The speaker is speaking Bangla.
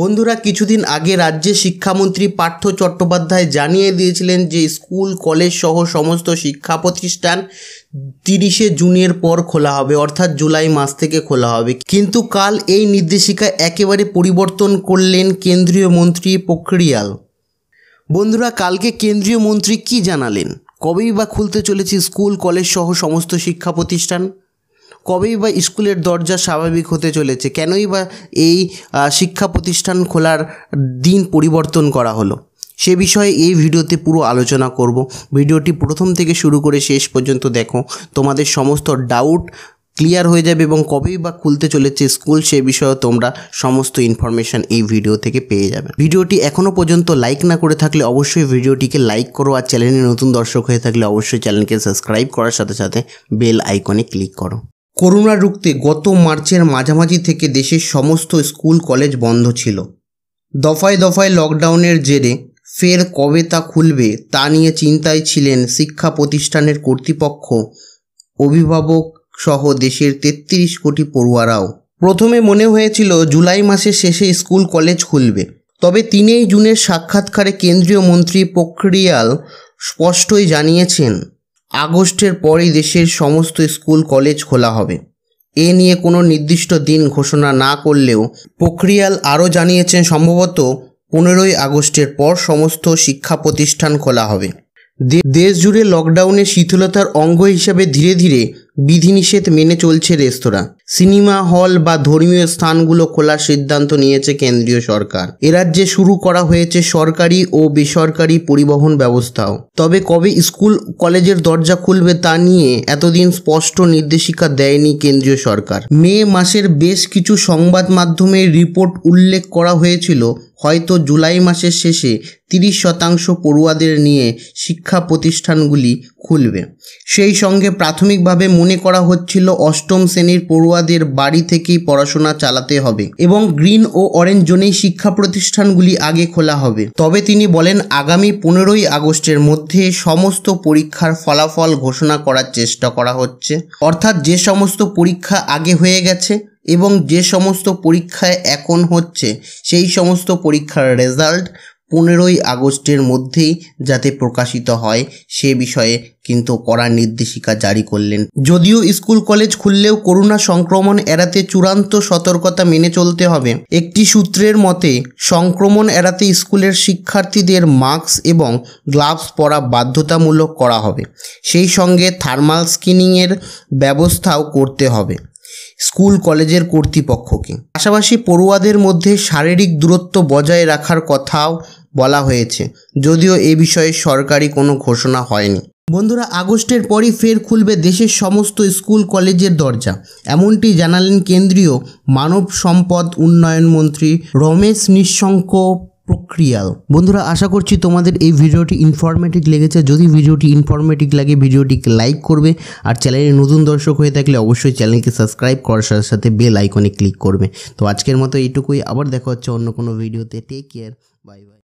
বন্ধুরা কিছুদিন আগে রাজ্যে শিক্ষামন্ত্রী পার্থ চট্টোপাধ্যায় জানিয়ে দিয়েছিলেন যে স্কুল কলেজ সহ সমস্ত শিক্ষা প্রতিষ্ঠান তিরিশে জুনের পর খোলা হবে অর্থাৎ জুলাই মাস থেকে খোলা হবে কিন্তু কাল এই নির্দেশিকা একেবারে পরিবর্তন করলেন কেন্দ্রীয় মন্ত্রী পোখরিয়াল বন্ধুরা কালকে কেন্দ্রীয় মন্ত্রী কি জানালেন কবেই বা খুলতে চলেছে স্কুল কলেজ সহ সমস্ত শিক্ষা প্রতিষ্ঠান কবেই বা স্কুলের দরজা স্বাভাবিক হতে চলেছে কেনই বা এই শিক্ষা প্রতিষ্ঠান খোলার দিন পরিবর্তন করা হলো সে বিষয়ে এই ভিডিওতে পুরো আলোচনা করব ভিডিওটি প্রথম থেকে শুরু করে শেষ পর্যন্ত দেখো তোমাদের সমস্ত ডাউট ক্লিয়ার হয়ে যাবে এবং কবেই বা খুলতে চলেছে স্কুল সে বিষয়ে তোমরা সমস্ত ইনফরমেশান এই ভিডিও থেকে পেয়ে যাবে ভিডিওটি এখনও পর্যন্ত লাইক না করে থাকলে অবশ্যই ভিডিওটিকে লাইক করো আর চ্যানেলে নতুন দর্শক হয়ে থাকলে অবশ্যই চ্যানেলকে সাবস্ক্রাইব করার সাথে সাথে বেল আইকনে ক্লিক করো করোনা রুখতে গত মার্চের মাঝামাঝি থেকে দেশের সমস্ত স্কুল কলেজ বন্ধ ছিল দফায় দফায় লকডাউনের জেরে ফের কবে তা খুলবে তা নিয়ে চিন্তায় ছিলেন শিক্ষা প্রতিষ্ঠানের কর্তৃপক্ষ অভিভাবক সহ দেশের তেত্রিশ কোটি পড়ুয়ারাও প্রথমে মনে হয়েছিল জুলাই মাসের শেষে স্কুল কলেজ খুলবে তবে তিনেই জুনের সাক্ষাৎকারে কেন্দ্রীয় মন্ত্রী পোখরিয়াল স্পষ্টই জানিয়েছেন আগস্টের পরই দেশের সমস্ত স্কুল কলেজ খোলা হবে এ নিয়ে কোনো নির্দিষ্ট দিন ঘোষণা না করলেও পোখরিয়াল আরও জানিয়েছেন সম্ভবত পনেরোই আগস্টের পর সমস্ত শিক্ষা প্রতিষ্ঠান খোলা হবে দেশ জুড়ে লকডাউনে শিথিলতার অঙ্গ হিসাবে ধীরে ধীরে বিধিনিষেধ মেনে চলছে রেস্তোরাঁ সিনেমা হল বা ধর্মীয় স্থানগুলো খোলার সিদ্ধান্ত নিয়েছে কেন্দ্রীয় সরকার এরাজ্যে শুরু করা হয়েছে সরকারি ও বেসরকারি পরিবহন ব্যবস্থাও তবে কবে স্কুল কলেজের দরজা খুলবে তা নিয়ে এতদিন স্পষ্ট নির্দেশিকা দেয়নি কেন্দ্রীয় সরকার মে মাসের বেশ কিছু সংবাদ মাধ্যমে রিপোর্ট উল্লেখ করা হয়েছিল হয়তো জুলাই মাসের শেষে তিরিশ শতাংশ পড়ুয়াদের নিয়ে শিক্ষা প্রতিষ্ঠানগুলি খুলবে সেই সঙ্গে প্রাথমিকভাবে মনে করা হচ্ছিল অষ্টম শ্রেণীর পড়ুয়া পড়ুয়াদের বাড়ি থেকেই পড়াশোনা চালাতে হবে এবং গ্রিন ও অরেঞ্জ জোনেই শিক্ষা প্রতিষ্ঠানগুলি আগে খোলা হবে তবে তিনি বলেন আগামী পনেরোই আগস্টের মধ্যে সমস্ত পরীক্ষার ফলাফল ঘোষণা করার চেষ্টা করা হচ্ছে অর্থাৎ যে সমস্ত পরীক্ষা আগে হয়ে গেছে এবং যে সমস্ত পরীক্ষায় এখন হচ্ছে সেই সমস্ত পরীক্ষার রেজাল্ট পনেরোই আগস্টের মধ্যেই যাতে প্রকাশিত হয় সে বিষয়ে কিন্তু কড়া নির্দেশিকা জারি করলেন যদিও স্কুল কলেজ খুললেও করোনা সংক্রমণ এড়াতে চূড়ান্ত সতর্কতা মেনে চলতে হবে একটি সূত্রের মতে সংক্রমণ এড়াতে স্কুলের শিক্ষার্থীদের মাস্ক এবং গ্লাভস পরা বাধ্যতামূলক করা হবে সেই সঙ্গে থার্মাল স্ক্রিনিংয়ের ব্যবস্থাও করতে হবে স্কুল কলেজের কর্তৃপক্ষকে পাশাপাশি পড়ুয়াদের মধ্যে শারীরিক দূরত্ব বজায় রাখার কথাও বলা হয়েছে যদিও এ বিষয়ে সরকারি কোনো ঘোষণা হয়নি বন্ধুরা আগস্টের পরই ফের খুলবে দেশের সমস্ত স্কুল কলেজের দরজা এমনটি জানালেন কেন্দ্রীয় মানব সম্পদ উন্নয়ন মন্ত্রী রমেশ নিঃশঙ্ক প্রক্রিয়াল বন্ধুরা আশা করছি তোমাদের এই ভিডিওটি ইনফরমেটিভ লেগেছে যদি ভিডিওটি ইনফরমেটিভ লাগে ভিডিওটিকে লাইক করবে আর চ্যানেলে নতুন দর্শক হয়ে থাকলে অবশ্যই চ্যানেলকে সাবস্ক্রাইব করার সাথে সাথে বেল আইকনে ক্লিক করবে তো আজকের মতো এইটুকুই আবার দেখা হচ্ছে অন্য কোনো ভিডিওতে টেক কেয়ার বাই বাই